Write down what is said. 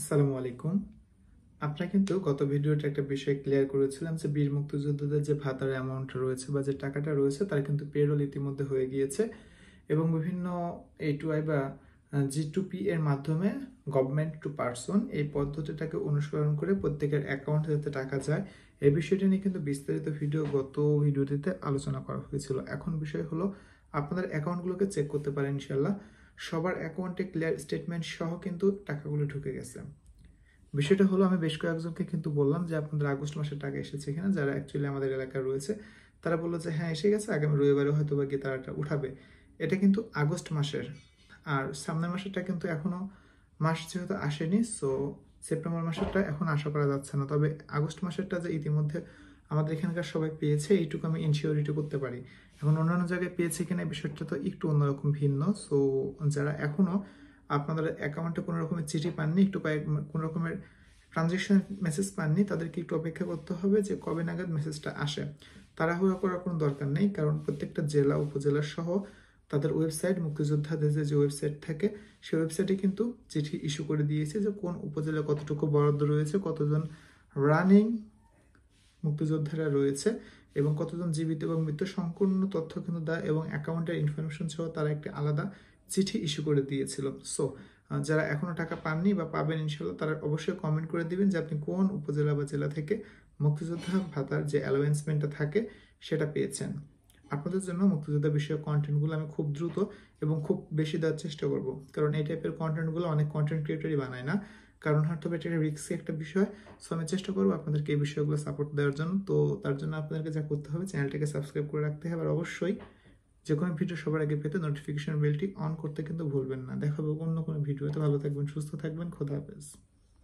আসসালামু আলাইকুম আপনারা কিন্তু গত ভিডিওতে একটা বিষয় ক্লিয়ার করেছিলাম যে বীর মুক্তিযোদ্ধাদের যে ভাতার অ্যামাউন্ট রয়েছে বা যে টাকাটা রয়েছে তার কিন্তু পেরোল ইতিমধ্যে হয়ে গিয়েছে এবং বিভিন্ন এ টু আই বা জি টু পি এর মাধ্যমে গভর্নমেন্ট টু পার্সন এই পদ্ধতিটাকে অনুসরণ করে প্রত্যেকের অ্যাকাউন্টে যাতে টাকা যায় এই বিষয়টি নিয়ে কিন্তু বিস্তারিত ভিডিও গত ভিডিওটিতে আলোচনা করা হয়েছিল এখন বিষয় হলো আপনাদের অ্যাকাউন্টগুলোকে চেক করতে পারেন ইনশাল্লাহ সবার অ্যাকাউন্টে ক্লিয়ার স্টেটমেন্ট সহ কিন্তু টাকাগুলো ঢুকে গেছে বিষয়টা হলো আমি বেশ কয়েকজনকে কিন্তু বললাম যে আপনাদের আগস্ট মাসের টাকা এসেছে এখানে যারা অ্যাকচুয়ালি আমাদের এলাকায় রয়েছে তারা বললো যে হ্যাঁ এসে গেছে আগামী রবিবারে হয়তো বা গিয়ে তারাটা উঠাবে এটা কিন্তু আগস্ট মাসের আর সামনের মাসেরটা কিন্তু এখনও মাস যেহেতু আসেনি সো সেপ্টেম্বর মাসেরটা এখন আশা করা যাচ্ছে না তবে আগস্ট মাসেরটা যে ইতিমধ্যে আমাদের এখানকার সবাই পেয়েছে এইটুকু আমি ইনসিওরিটি করতে পারি এখন অন্যান্য জায়গায় পেয়েছে কিনা বিষয়টা তো একটু অন্যরকম ভিন্ন সো যারা এখনও আপনাদের অ্যাকাউন্টে কোনো রকমের চিঠি পাননি একটু কয়েক কোনো রকমের ট্রানজেকশন মেসেজ পাননি তাদেরকে একটু অপেক্ষা করতে হবে যে কবে নাগাদ মেসেজটা আসে তাড়াহুড়া করার কোনো দরকার নেই কারণ প্রত্যেকটা জেলা উপজেলা সহ তাদের ওয়েবসাইট মুক্তিযোদ্ধাদের যে ওয়েবসাইট থাকে সেই ওয়েবসাইটে কিন্তু চিঠি ইস্যু করে দিয়েছে যে কোন উপজেলা কতটুকু বরাদ্দ রয়েছে কতজন রানিং মুক্তিযোদ্ধারা রয়েছে এবং কতজন জীবিত এবং মৃত্যু সম্পূর্ণ তথ্য কিন্তু দেয় এবং অ্যাকাউন্টের ইনফরমেশন সহ তারা একটি আলাদা চিঠি ইস্যু করে দিয়েছিল সো যারা এখনও টাকা পাননি বা পাবেন ইনশাল্লাহ তারা অবশ্যই কমেন্ট করে দিবেন যে আপনি কোন উপজেলা বা জেলা থেকে মুক্তিযোদ্ধা ভাতার যে অ্যালোয়েন্সমেন্টটা থাকে সেটা পেয়েছেন আপনাদের জন্য মুক্তিযোদ্ধা বিষয়ক কন্টেন্টগুলো আমি খুব দ্রুত এবং খুব বেশি দেওয়ার চেষ্টা করব কারণ এই টাইপের কন্টেন্টগুলো অনেক কন্টেন্ট ক্রিয়েটারই বানায় না কারণ হয়তো এটা একটা রিক্সি একটা বিষয় সো আমি চেষ্টা করবো আপনাদেরকে এই বিষয়গুলো সাপোর্ট দেওয়ার জন্য তো তার জন্য আপনাদেরকে যা করতে হবে চ্যানেলটাকে সাবস্ক্রাইব করে রাখতে হবে আর অবশ্যই যে কোনো ভিডিও সবার আগে পেতে নোটিফিকেশন বেলটি অন করতে কিন্তু ভুলবেন না দেখাবো অন্য কোনো ভিডিওতে ভালো থাকবেন সুস্থ থাকবেন খোদা হাফেজ